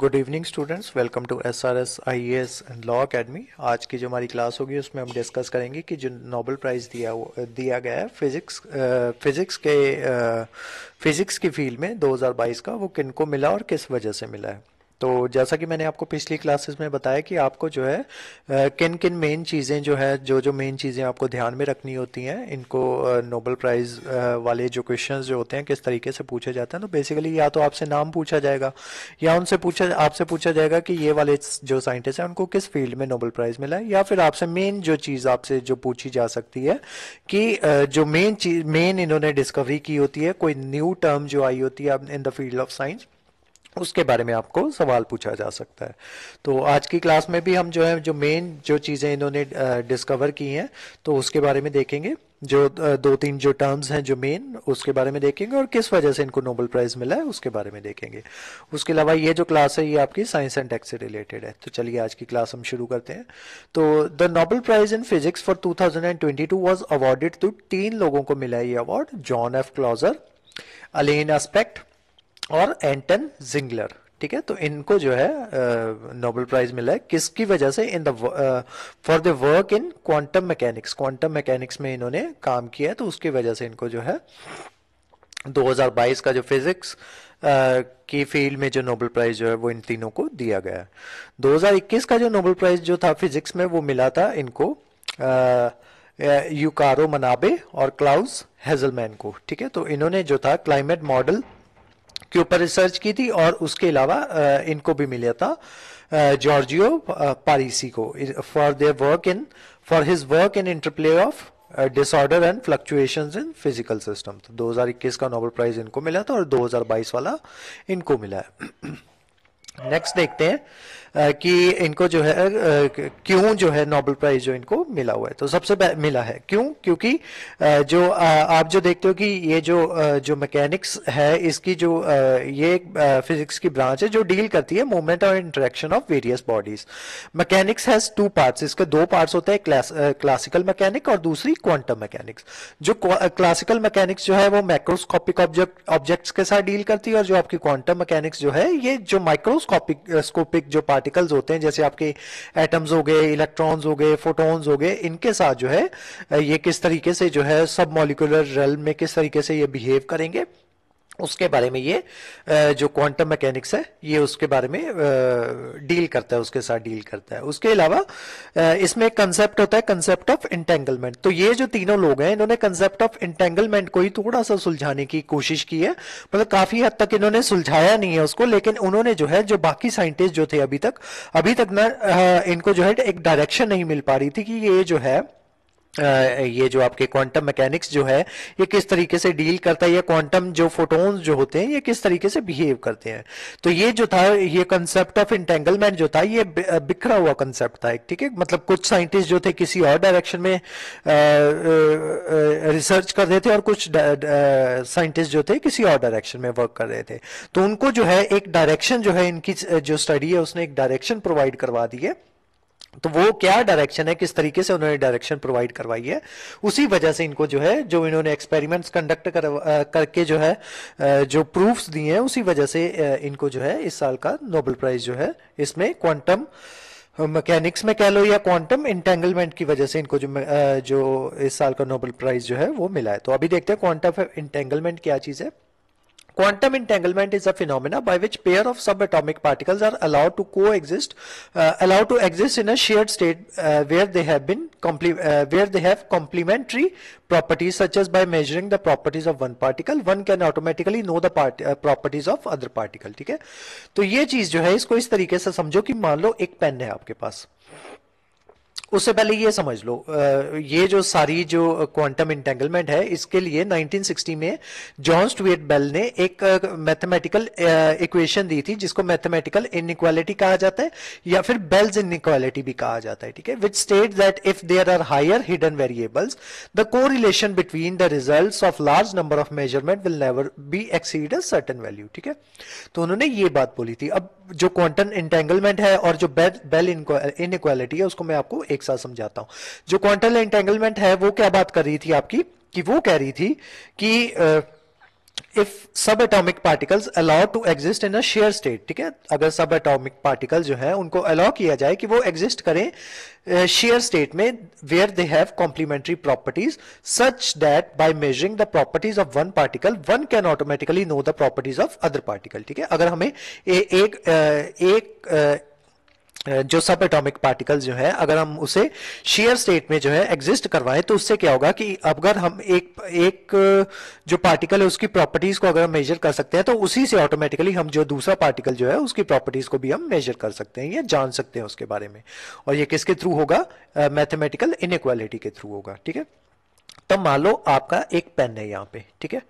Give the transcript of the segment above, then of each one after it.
good evening students welcome to S R S I S and law academy आज की जो हमारी class होगी उसमें हम डिस्कस करेंगे कि जो नोबल प्राइज़ दिया दिया गया है फिजिक्स फिजिक्स के फिजिक्स की फील्ड में 2022 का वो किनको मिला और किस वजह से मिला है तो जैसा कि मैंने आपको पिछली क्लासेस में बताया कि आपको जो है किन किन मेन चीज़ें जो है जो जो मेन चीज़ें आपको ध्यान में रखनी होती हैं इनको नोबल प्राइज़ वाले जो क्वेश्चंस जो होते हैं किस तरीके से पूछे जाते हैं तो बेसिकली या तो आपसे नाम पूछा जाएगा या उनसे पूछा आपसे पूछा जाएगा कि ये वाले जो साइंटिस्ट हैं उनको किस फील्ड में नोबल प्राइज़ मिला है या फिर आपसे मेन जो चीज़ आपसे जो पूछी जा सकती है कि जो मेन चीज मेन इन्होंने डिस्कवरी की होती है कोई न्यू टर्म जो आई होती है in the field of science उसके बारे में आपको सवाल पूछा जा सकता है तो आज की क्लास में भी हम जो है जो मेन जो चीज़ें इन्होंने डिस्कवर की हैं तो उसके बारे में देखेंगे जो दो तीन जो टर्म्स हैं जो मेन उसके बारे में देखेंगे और किस वजह से इनको नोबल प्राइज मिला है उसके बारे में देखेंगे उसके अलावा ये जो क्लास है ये आपकी साइंस एंड टेक्स से रिलेटेड है तो चलिए आज की क्लास हम शुरू करते हैं तो the Nobel prize in physics for 2022 was awarded to तीन लोगों को मिला ये award John F Clauser Alain Aspect और एंटन जिंगलर ठीक है तो इनको जो है नोबेल प्राइज मिला है किसकी वजह से in the for the work in quantum mechanics quantum mechanics में इन्होंने काम किया है तो उसकी वजह से इनको जो है 2022 का जो फिजिक्स की फील्ड में जो नोबेल प्राइज जो है वो इन तीनों को दिया गया है 2021 का जो नोबेल प्राइज जो था फिजिक्स में वो मिला था इनको यूकारो मनाबे और क्लाउस हेजलमैन को ठीक है तो इन्होंने जो था क्लाइमेट मॉडल के ऊपर रिसर्च की थी और उसके अलावा इनको भी मिला था जॉर्जियो पारिसी को for their work in for his work in interplay of disorder and fluctuation in physical system तो 2021 का नोबेल प्राइज इनको मिला था और 2022 वाला इनको मिला है नेक्स्ट देखते हैं कि इनको जो है क्यों जो है नोबेल प्राइज जो इनको मिला हुआ है तो सबसे मिला है क्यों क्योंकि जो आप जो देखते हो कि ये जो जो मैकेनिक्स है इसकी जो ये एक फिजिक्स की ब्रांच है जो डील करती है मूवमेंट और interaction of various bodies mechanics has two parts इसके दो पार्ट्स होते हैं क्लास, क्लासिकल मैकेनिक और दूसरी क्वांटम मैकेनिक्स जो क्लासिकल मैकेनिक्स जो है वो माइक्रोस्कोपिक ऑब्जेक्ट ऑब्जेक्ट्स के साथ डील करती है और जो आपकी क्वांटम मैकेनिक्स जो है ये जो माइक्रोस माइक्रोस्कोपिक स्कोपिक uh, जो पार्टिकल्स होते हैं जैसे आपके एटम्स हो गए इलेक्ट्रॉन्स हो गए फोटॉन्स हो गए इनके साथ जो है uh, ये किस तरीके से जो है सब मॉलिकुलर रेल में किस तरीके से ये बिहेव करेंगे उसके बारे में ये जो क्वांटम मैकेनिक्स है ये उसके बारे में डील करता है उसके साथ डील करता है उसके अलावा इसमें एक कंसेप्ट होता है कंसेप्ट ऑफ इंटेंगलमेंट तो ये जो तीनों लोग हैं इन्होंने कंसेप्ट ऑफ इंटेंगलमेंट को ही थोड़ा सा सुलझाने की कोशिश की है मतलब काफी हद तक इन्होंने सुलझाया नहीं है उसको लेकिन उन्होंने जो है जो बाकी साइंटिस्ट जो थे अभी तक अभी तक ना इनको जो है एक डायरेक्शन नहीं मिल पा रही थी कि ये जो है ये जो आपके क्वांटम मैकेनिक्स जो है ये किस तरीके से डील करता है या क्वांटम जो फोटोन्स जो होते हैं ये किस तरीके से बिहेव करते हैं तो ये जो था ये कंसेप्ट ऑफ इंटेंगलमेंट जो था ये बिखरा हुआ कंसेप्ट था ठीक है मतलब कुछ साइंटिस्ट जो थे किसी और डायरेक्शन में रिसर्च कर रहे थे और कुछ साइंटिस्ट जो थे किसी और डायरेक्शन में वर्क कर रहे थे तो उनको जो है एक डायरेक्शन जो है इनकी जो स्टडी है उसने एक डायरेक्शन प्रोवाइड करवा दी है तो वो क्या डायरेक्शन है किस तरीके से उन्होंने डायरेक्शन प्रोवाइड करवाई है उसी वजह से इनको जो है जो इन्होंने एक्सपेरिमेंट्स कंडक्ट कर, करके जो है जो प्रूफ्स दिए हैं उसी वजह से इनको जो है इस साल का नोबेल प्राइज जो है इसमें क्वांटम मैकेनिक्स में कह लो या क्वांटम इंटेंगलमेंट की वजह से इनको जो जो इस साल का नोबेल प्राइज जो है वो मिला है तो अभी देखते हैं क्वांटम इंटेंगलमेंट क्या चीज़ है Quantum entanglement is a phenomena by which pair of subatomic particles are allowed to coexist, uh, allowed to exist in a shared state uh, where they have been uh, where they have complementary properties such as by measuring the properties of one particle one can automatically know the part, properties of other particle ठीक है तो ये चीज जो है इसको इस तरीके से समझो कि मान लो एक पेन है आपके पास उससे पहले ये समझ लो ये जो सारी जो क्वांटम इंटेंगलमेंट है इसके लिए 1960 में जॉन स्टुएट बेल ने एक मैथमेटिकल इक्वेशन दी थी जिसको मैथमेटिकल इनइक्वालिटी कहा जाता है या फिर बेल्स इनइक्वालिटी भी कहा जाता है ठीक है which state that if there are higher hidden variables the correlation between the result of large number of measurement will never be exceed a certain value ठीक है तो उन्होंने ये बात बोली थी अब जो क्वांटम इंटेंगलमेंट है और जो बेल इनइक्वालिटी है उसको मैं आपको एक एक साथ समझाता हूं जो क्वांटल एंटेंगलमेंट है वो क्या बात कर रही थी आपकी कि वो कह रही थी कि if subatomic particles allow to exist in a share state ठीक है अगर सब एटॉमिक पार्टिकल जो है उनको अलाउ किया जाए कि वो एग्जिस्ट करें शेयर स्टेट में where they have complementary properties such that by measuring the properties of one particle one can automatically know the properties of other particle ठीक है अगर हमें ए, एक, एक, एक जो सब एटॉमिक पार्टिकल जो है अगर हम उसे शेयर स्टेट में जो है एग्जिस्ट करवाएं तो उससे क्या होगा कि अगर हम एक एक जो पार्टिकल है उसकी प्रॉपर्टीज को अगर हम मेजर कर सकते हैं तो उसी से ऑटोमेटिकली हम जो दूसरा पार्टिकल जो है उसकी प्रॉपर्टीज को भी हम मेजर कर सकते हैं या जान सकते हैं उसके बारे में और ये किसके थ्रू होगा मैथमेटिकल इनक्वालिटी के थ्रू होगा ठीक है तब मान लो आपका एक पेन है यहाँ पे ठीक है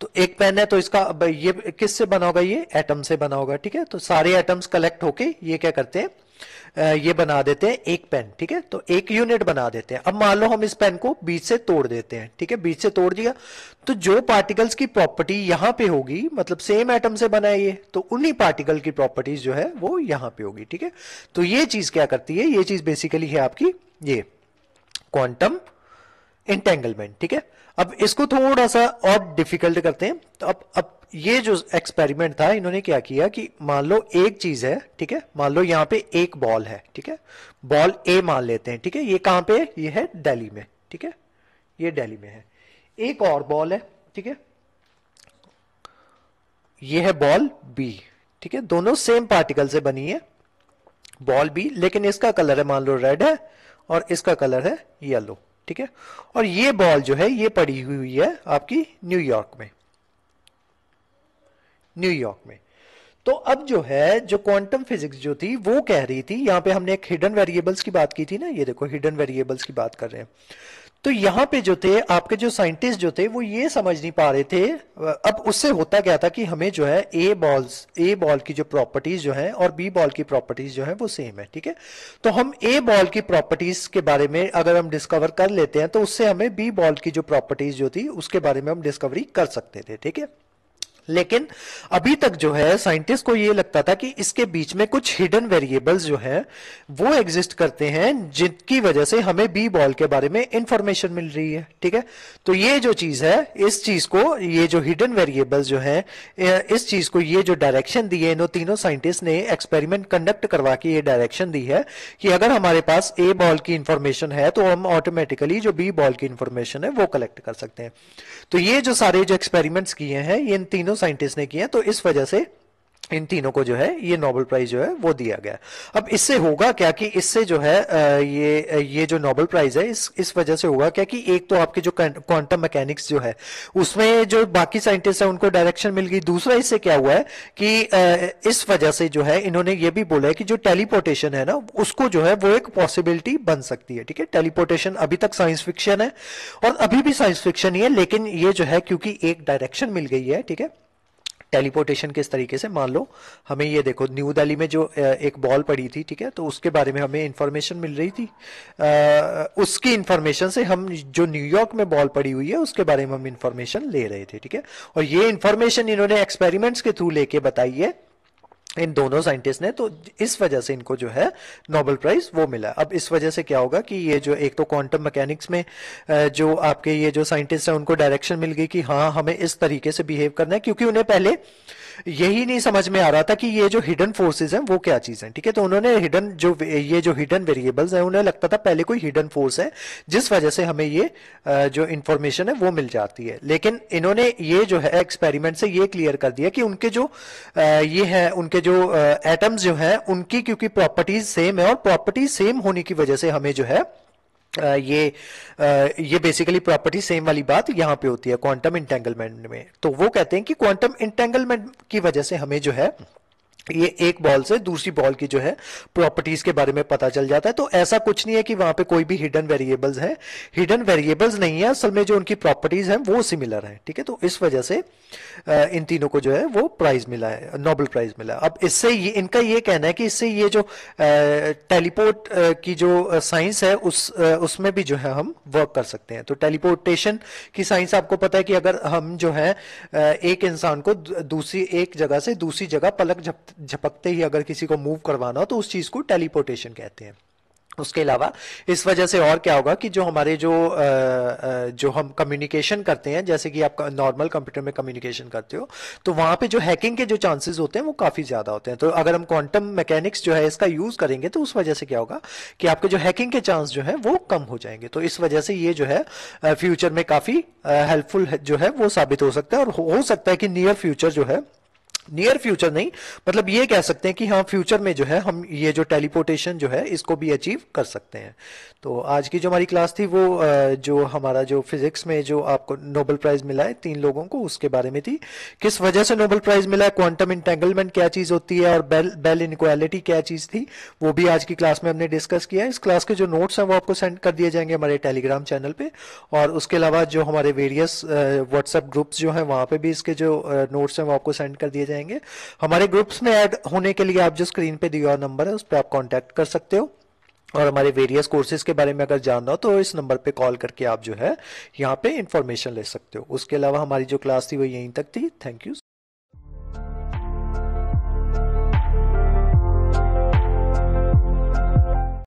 तो एक पेन है तो इसका ये किस से बना होगा ये एटम से बना होगा ठीक है तो सारे एटम्स कलेक्ट होके ये क्या करते हैं ये बना देते हैं एक पेन ठीक है तो एक यूनिट बना देते हैं अब मान लो हम इस पेन को बीच से तोड़ देते हैं ठीक है बीच से तोड़ दिया तो जो पार्टिकल्स की प्रॉपर्टी यहां पे होगी मतलब सेम एटम से बना है ये तो उन्हीं पार्टिकल की प्रॉपर्टीज जो है वो यहां पे होगी ठीक है तो ये चीज क्या करती है ये चीज बेसिकली है आपकी ये क्वांटम इंटेंगलमेंट ठीक है अब इसको थोड़ा सा और डिफिकल्ट करते हैं तो अब अब ये जो एक्सपेरिमेंट था इन्होंने क्या किया कि मान लो एक चीज है ठीक है मान लो यहाँ पे एक बॉल है ठीक है बॉल ए मान लेते हैं ठीक है ये कहां पे ये है दिल्ली में ठीक है ये दिल्ली में है एक और बॉल है ठीक है ये है बॉल बी ठीक है दोनों सेम पार्टिकल से बनी है बॉल बी लेकिन इसका कलर है मान लो रेड है और इसका कलर है येलो ठीक है और ये बॉल जो है ये पड़ी हुई है आपकी न्यूयॉर्क में न्यूयॉर्क में तो अब जो है जो क्वांटम फिजिक्स जो थी वो कह रही थी यहां पे हमने एक हिडन वेरिएबल्स की बात की थी ना ये देखो हिडन वेरिएबल्स की बात कर रहे हैं तो यहां पे जो थे आपके जो साइंटिस्ट जो थे वो ये समझ नहीं पा रहे थे अब उससे होता क्या था कि हमें जो है ए बॉल्स ए बॉल की जो प्रॉपर्टीज जो है और बी बॉल की प्रॉपर्टीज जो है वो सेम है ठीक है तो हम ए बॉल की प्रॉपर्टीज के बारे में अगर हम डिस्कवर कर लेते हैं तो उससे हमें बी बॉल की जो प्रॉपर्टीज जो थी उसके बारे में हम डिस्कवरी कर सकते थे ठीक है लेकिन अभी तक जो है साइंटिस्ट को ये लगता था कि इसके बीच में कुछ हिडन वेरिएबल्स जो है वो एग्जिस्ट करते हैं जिनकी वजह से हमें बी बॉल के बारे में इंफॉर्मेशन मिल रही है ठीक है तो ये जो चीज है इस चीज को ये जो हिडन वेरिएबल्स जो है इस चीज को ये जो डायरेक्शन दी है इन तीनों साइंटिस्ट ने एक्सपेरिमेंट कंडक्ट करवा के ये डायरेक्शन दी है कि अगर हमारे पास ए बॉल की इंफॉर्मेशन है तो हम ऑटोमेटिकली जो बी बॉल की इंफॉर्मेशन है वो कलेक्ट कर सकते हैं तो ये जो सारे जो एक्सपेरिमेंट्स किए हैं इन तीनों साइंटिस्ट ने किया तो इस वजह से इन तीनों को जो है ये नोबेल प्राइज जो है वो दिया गया अब इससे होगा क्या कि इससे जो है ये ये जो नोबेल प्राइज है इस इस वजह से होगा क्या कि एक तो आपके जो क्वांटम मैकेनिक्स जो है उसमें जो बाकी साइंटिस्ट है उनको डायरेक्शन मिल गई दूसरा इससे क्या हुआ है कि इस वजह से जो है इन्होंने ये भी बोला है कि जो टेलीपोर्टेशन है ना उसको जो है वो एक पॉसिबिलिटी बन सकती है ठीक है टेलीपोर्टेशन अभी तक साइंस फिक्शन है और अभी भी साइंस फिक्शन ही है लेकिन ये जो है क्योंकि एक डायरेक्शन मिल गई है ठीक है टेलीपोर्टेशन किस तरीके से मान लो हमें ये देखो न्यू दिल्ली में जो एक बॉल पड़ी थी ठीक है तो उसके बारे में हमें इन्फॉर्मेशन मिल रही थी आ, उसकी इन्फॉर्मेशन से हम जो न्यूयॉर्क में बॉल पड़ी हुई है उसके बारे में हम इन्फॉर्मेशन ले रहे थे ठीक है और ये इन्फॉर्मेशन इन्होंने एक्सपेरिमेंट्स के थ्रू लेके बताई है इन दोनों साइंटिस्ट ने तो इस वजह से इनको जो है नोबेल प्राइज वो मिला अब इस वजह से क्या होगा कि ये जो एक तो क्वांटम मैकेनिक्स में जो आपके ये जो साइंटिस्ट हैं उनको डायरेक्शन मिल गई कि हाँ हमें इस तरीके से बिहेव करना है क्योंकि उन्हें पहले यही नहीं समझ में आ रहा था कि ये जो हिडन फोर्सेज हैं वो क्या चीज है ठीक है तो उन्होंने हिडन जो ये जो हिडन वेरिएबल्स हैं उन्हें लगता था पहले कोई हिडन फोर्स है जिस वजह से हमें ये जो इन्फॉर्मेशन है वो मिल जाती है लेकिन इन्होंने ये जो है एक्सपेरिमेंट से ये क्लियर कर दिया कि उनके जो ये है उनके जो एटम्स जो है उनकी क्योंकि प्रॉपर्टीज सेम है और प्रॉपर्टीज सेम होने की वजह से हमें जो है ये ये बेसिकली प्रॉपर्टी सेम वाली बात यहां पे होती है क्वांटम इंटेंगलमेंट में तो वो कहते हैं कि क्वांटम इंटेंगलमेंट की वजह से हमें जो है ये एक बॉल से दूसरी बॉल की जो है प्रॉपर्टीज के बारे में पता चल जाता है तो ऐसा कुछ नहीं है कि वहां पे कोई भी हिडन वेरिएबल्स है हिडन वेरिएबल्स नहीं है असल में जो उनकी प्रॉपर्टीज हैं वो सिमिलर है ठीक है तो इस वजह से इन तीनों को जो है वो प्राइज मिला है नोबल प्राइज मिला अब इससे ये इनका ये कहना है कि इससे ये जो टेलीपोर्ट की जो साइंस है उस उसमें भी जो है हम वर्क कर सकते हैं तो टेलीपोर्टेशन की साइंस आपको पता है कि अगर हम जो है एक इंसान को दूसरी एक जगह से दूसरी जगह पलक झपते झपकते ही अगर किसी को मूव करवाना हो तो उस चीज को टेलीपोर्टेशन कहते हैं उसके अलावा इस वजह से और क्या होगा कि जो हमारे जो जो हम कम्युनिकेशन करते हैं जैसे कि आप नॉर्मल कंप्यूटर में कम्युनिकेशन करते हो तो वहां पे जो हैकिंग के जो चांसेस होते हैं वो काफी ज्यादा होते हैं तो अगर हम क्वांटम मैकेनिक्स जो है इसका यूज करेंगे तो उस वजह से क्या होगा कि आपके जो हैकिंग के चांस जो है वो कम हो जाएंगे तो इस वजह से ये जो है फ्यूचर में काफी हेल्पफुल जो है वो साबित हो सकता है और हो सकता है कि नियर फ्यूचर जो है नियर फ्यूचर नहीं मतलब ये कह सकते हैं कि हाँ फ्यूचर में जो है हम ये जो टेलीपोर्टेशन जो है इसको भी अचीव कर सकते हैं तो आज की जो हमारी क्लास थी वो जो हमारा जो फिजिक्स में जो आपको नोबल प्राइज मिला है तीन लोगों को उसके बारे में थी किस वजह से नोबल प्राइज मिला है क्वांटम इंटेंगलमेंट क्या चीज होती है और बेल बेल इनक्वालिटी क्या चीज थी वो भी आज की क्लास में हमने डिस्कस किया इस क्लास के जो नोट्स हैं वो आपको सेंड कर दिए जाएंगे हमारे टेलीग्राम चैनल पे और उसके अलावा जो हमारे वेरियस व्हाट्सएप ग्रुप्स जो हैं वहां पे भी इसके जो नोट्स हैं वो आपको सेंड कर दिए जाएंगे रहेंगे हमारे ग्रुप्स में ऐड होने के लिए आप जो स्क्रीन पे दिया नंबर है उस पर आप कॉन्टैक्ट कर सकते हो और हमारे वेरियस कोर्सेज के बारे में अगर जानना हो तो इस नंबर पे कॉल करके आप जो है यहाँ पे इंफॉर्मेशन ले सकते हो उसके अलावा हमारी जो क्लास थी वो यहीं तक थी थैंक यू